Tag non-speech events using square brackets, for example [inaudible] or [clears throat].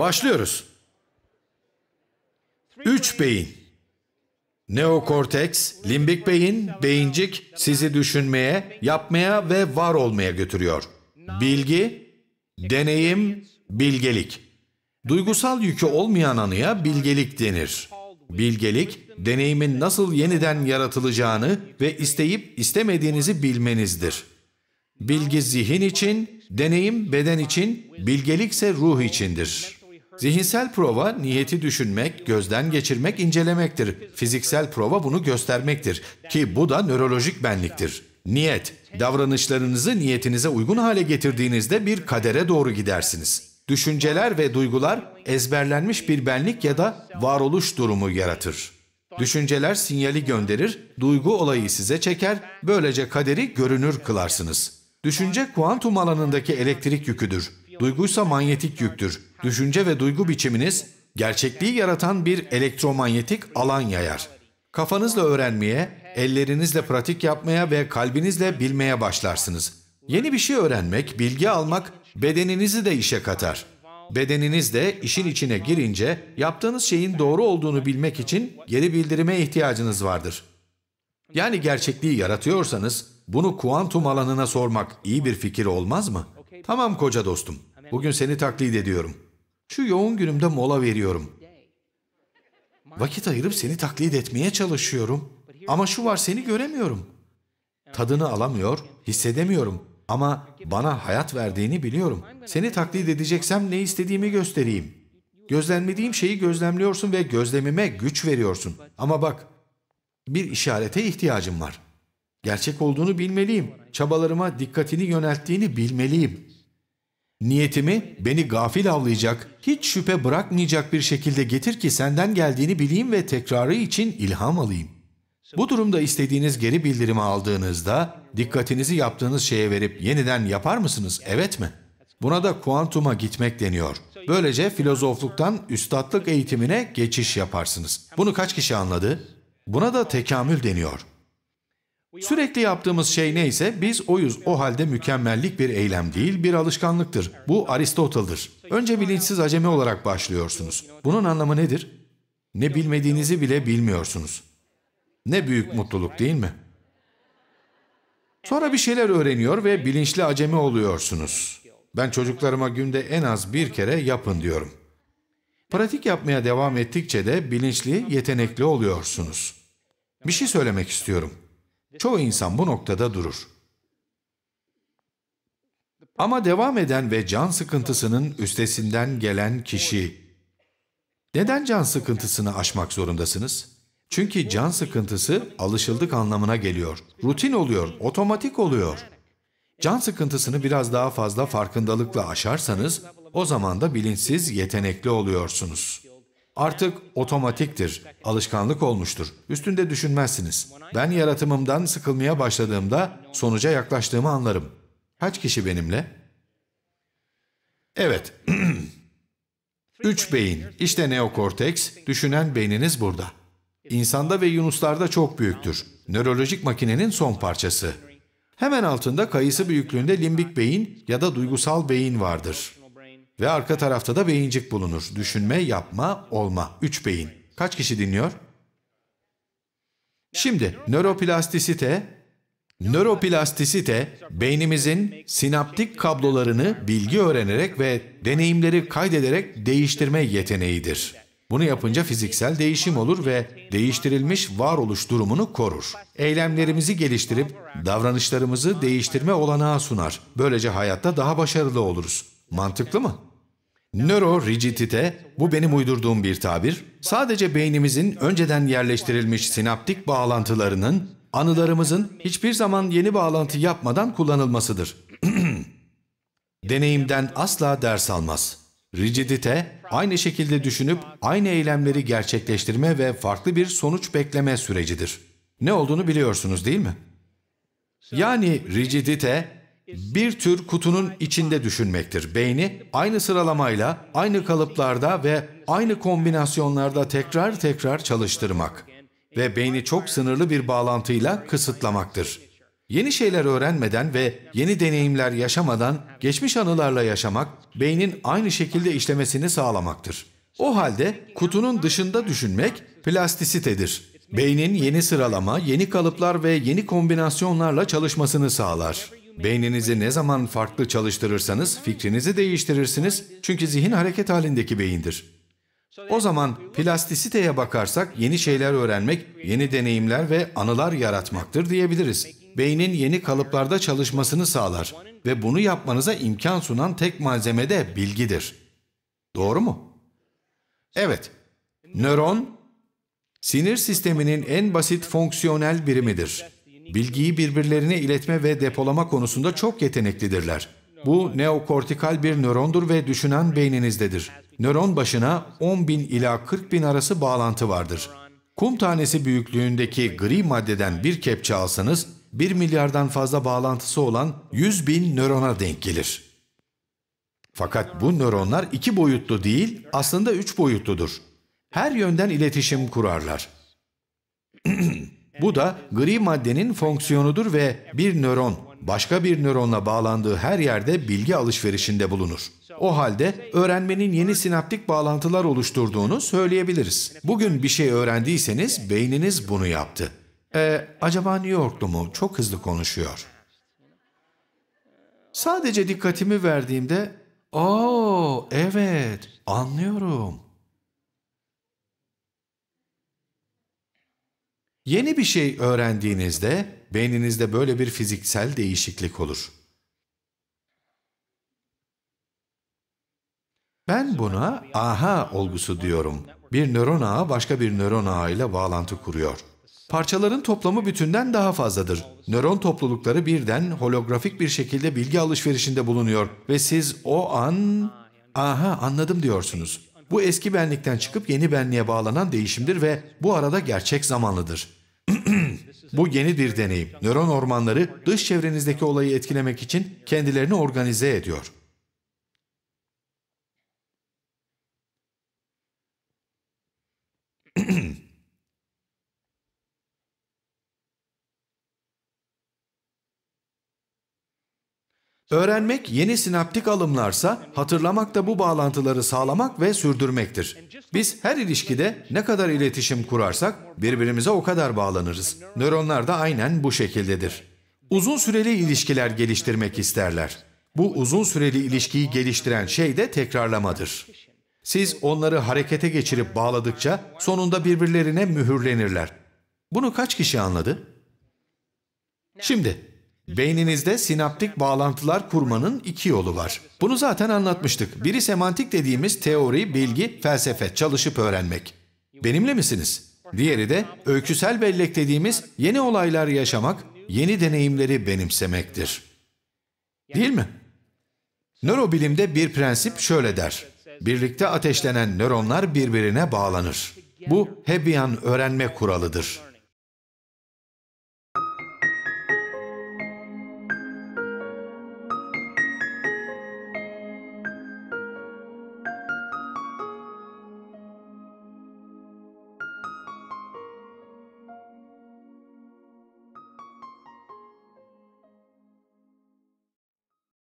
Başlıyoruz. Üç beyin. Neokorteks, limbik beyin, beyincik sizi düşünmeye, yapmaya ve var olmaya götürüyor. Bilgi, deneyim, bilgelik. Duygusal yükü olmayan anıya bilgelik denir. Bilgelik, deneyimin nasıl yeniden yaratılacağını ve isteyip istemediğinizi bilmenizdir. Bilgi zihin için, deneyim beden için, bilgelikse ruh içindir.'' Zihinsel prova niyeti düşünmek, gözden geçirmek, incelemektir. Fiziksel prova bunu göstermektir ki bu da nörolojik benliktir. Niyet, davranışlarınızı niyetinize uygun hale getirdiğinizde bir kadere doğru gidersiniz. Düşünceler ve duygular ezberlenmiş bir benlik ya da varoluş durumu yaratır. Düşünceler sinyali gönderir, duygu olayı size çeker, böylece kaderi görünür kılarsınız. Düşünce kuantum alanındaki elektrik yüküdür duyguysa manyetik yüktür. Düşünce ve duygu biçiminiz gerçekliği yaratan bir elektromanyetik alan yayar. Kafanızla öğrenmeye, ellerinizle pratik yapmaya ve kalbinizle bilmeye başlarsınız. Yeni bir şey öğrenmek, bilgi almak bedeninizi de işe katar. Bedeniniz de işin içine girince yaptığınız şeyin doğru olduğunu bilmek için geri bildirime ihtiyacınız vardır. Yani gerçekliği yaratıyorsanız bunu kuantum alanına sormak iyi bir fikir olmaz mı? Tamam koca dostum. Bugün seni taklit ediyorum. Şu yoğun günümde mola veriyorum. Vakit ayırıp seni taklit etmeye çalışıyorum. Ama şu var seni göremiyorum. Tadını alamıyor, hissedemiyorum. Ama bana hayat verdiğini biliyorum. Seni taklit edeceksem ne istediğimi göstereyim. Gözlemlediğim şeyi gözlemliyorsun ve gözlemime güç veriyorsun. Ama bak, bir işarete ihtiyacım var. Gerçek olduğunu bilmeliyim. Çabalarıma dikkatini yönelttiğini bilmeliyim. Niyetimi beni gafil avlayacak, hiç şüphe bırakmayacak bir şekilde getir ki senden geldiğini bileyim ve tekrarı için ilham alayım. Bu durumda istediğiniz geri bildirimi aldığınızda dikkatinizi yaptığınız şeye verip yeniden yapar mısınız, evet mi? Buna da kuantuma gitmek deniyor. Böylece filozofluktan üstatlık eğitimine geçiş yaparsınız. Bunu kaç kişi anladı? Buna da tekamül deniyor. Sürekli yaptığımız şey neyse biz oyuz. O halde mükemmellik bir eylem değil, bir alışkanlıktır. Bu Aristotel'dır. Önce bilinçsiz acemi olarak başlıyorsunuz. Bunun anlamı nedir? Ne bilmediğinizi bile bilmiyorsunuz. Ne büyük mutluluk değil mi? Sonra bir şeyler öğreniyor ve bilinçli acemi oluyorsunuz. Ben çocuklarıma günde en az bir kere yapın diyorum. Pratik yapmaya devam ettikçe de bilinçli, yetenekli oluyorsunuz. Bir şey söylemek istiyorum. Çoğu insan bu noktada durur. Ama devam eden ve can sıkıntısının üstesinden gelen kişi, neden can sıkıntısını aşmak zorundasınız? Çünkü can sıkıntısı alışıldık anlamına geliyor. Rutin oluyor, otomatik oluyor. Can sıkıntısını biraz daha fazla farkındalıkla aşarsanız, o zaman da bilinçsiz yetenekli oluyorsunuz. Artık otomatiktir, alışkanlık olmuştur. Üstünde düşünmezsiniz. Ben yaratımımdan sıkılmaya başladığımda sonuca yaklaştığımı anlarım. Kaç kişi benimle? Evet. [clears throat] Üç beyin. İşte neokorteks, düşünen beyniniz burada. İnsanda ve yunuslarda çok büyüktür. Nörolojik makinenin son parçası. Hemen altında kayısı büyüklüğünde limbik beyin ya da duygusal beyin vardır. Ve arka tarafta da beyincik bulunur. Düşünme, yapma, olma. Üç beyin. Kaç kişi dinliyor? Şimdi nöroplastisite, nöroplastisite beynimizin sinaptik kablolarını bilgi öğrenerek ve deneyimleri kaydederek değiştirme yeteneğidir. Bunu yapınca fiziksel değişim olur ve değiştirilmiş varoluş durumunu korur. Eylemlerimizi geliştirip davranışlarımızı değiştirme olanağı sunar. Böylece hayatta daha başarılı oluruz. Mantıklı mı? Nöro Nörorigidite, bu benim uydurduğum bir tabir, sadece beynimizin önceden yerleştirilmiş sinaptik bağlantılarının, anılarımızın hiçbir zaman yeni bağlantı yapmadan kullanılmasıdır. [clears throat] Deneyimden asla ders almaz. Rigidite, aynı şekilde düşünüp aynı eylemleri gerçekleştirme ve farklı bir sonuç bekleme sürecidir. Ne olduğunu biliyorsunuz değil mi? Yani rigidite, bir tür kutunun içinde düşünmektir. Beyni aynı sıralamayla, aynı kalıplarda ve aynı kombinasyonlarda tekrar tekrar çalıştırmak ve beyni çok sınırlı bir bağlantıyla kısıtlamaktır. Yeni şeyler öğrenmeden ve yeni deneyimler yaşamadan geçmiş anılarla yaşamak, beynin aynı şekilde işlemesini sağlamaktır. O halde kutunun dışında düşünmek plastisitedir. Beynin yeni sıralama, yeni kalıplar ve yeni kombinasyonlarla çalışmasını sağlar. Beyninizi ne zaman farklı çalıştırırsanız fikrinizi değiştirirsiniz çünkü zihin hareket halindeki beyindir. O zaman plastisiteye bakarsak yeni şeyler öğrenmek, yeni deneyimler ve anılar yaratmaktır diyebiliriz. Beynin yeni kalıplarda çalışmasını sağlar ve bunu yapmanıza imkan sunan tek malzeme de bilgidir. Doğru mu? Evet. Nöron, sinir sisteminin en basit fonksiyonel birimidir bilgiyi birbirlerine iletme ve depolama konusunda çok yeteneklidirler. Bu neokortikal bir nörondur ve düşünen beyninizdedir. Nöron başına 10 bin ila 40 bin arası bağlantı vardır. Kum tanesi büyüklüğündeki gri maddeden bir kepçe alsanız 1 milyardan fazla bağlantısı olan 100 bin nörona denk gelir. Fakat bu nöronlar iki boyutlu değil, aslında üç boyutludur. Her yönden iletişim kurarlar. [clears throat] Bu da gri maddenin fonksiyonudur ve bir nöron başka bir nöronla bağlandığı her yerde bilgi alışverişinde bulunur. O halde öğrenmenin yeni sinaptik bağlantılar oluşturduğunu söyleyebiliriz. Bugün bir şey öğrendiyseniz beyniniz bunu yaptı. Ee, acaba New Yorklu mu? Çok hızlı konuşuyor. Sadece dikkatimi verdiğimde, ''Oo evet, anlıyorum.'' Yeni bir şey öğrendiğinizde beyninizde böyle bir fiziksel değişiklik olur. Ben buna aha olgusu diyorum. Bir nöron ağı başka bir nöron ağı ile bağlantı kuruyor. Parçaların toplamı bütünden daha fazladır. Nöron toplulukları birden holografik bir şekilde bilgi alışverişinde bulunuyor ve siz o an aha anladım diyorsunuz bu eski benlikten çıkıp yeni benliğe bağlanan değişimdir ve bu arada gerçek zamanlıdır. [clears throat] bu yeni bir deneyim. Nöron ormanları dış çevrenizdeki olayı etkilemek için kendilerini organize ediyor. [clears throat] Öğrenmek yeni sinaptik alımlarsa hatırlamak da bu bağlantıları sağlamak ve sürdürmektir. Biz her ilişkide ne kadar iletişim kurarsak birbirimize o kadar bağlanırız. Nöronlar da aynen bu şekildedir. Uzun süreli ilişkiler geliştirmek isterler. Bu uzun süreli ilişkiyi geliştiren şey de tekrarlamadır. Siz onları harekete geçirip bağladıkça sonunda birbirlerine mühürlenirler. Bunu kaç kişi anladı? Şimdi Beyninizde sinaptik bağlantılar kurmanın iki yolu var. Bunu zaten anlatmıştık. Biri semantik dediğimiz teori, bilgi, felsefe, çalışıp öğrenmek. Benimle misiniz? Diğeri de öyküsel bellek dediğimiz yeni olaylar yaşamak, yeni deneyimleri benimsemektir. Değil mi? Nörobilimde bir prensip şöyle der. Birlikte ateşlenen nöronlar birbirine bağlanır. Bu Hebbian öğrenme kuralıdır.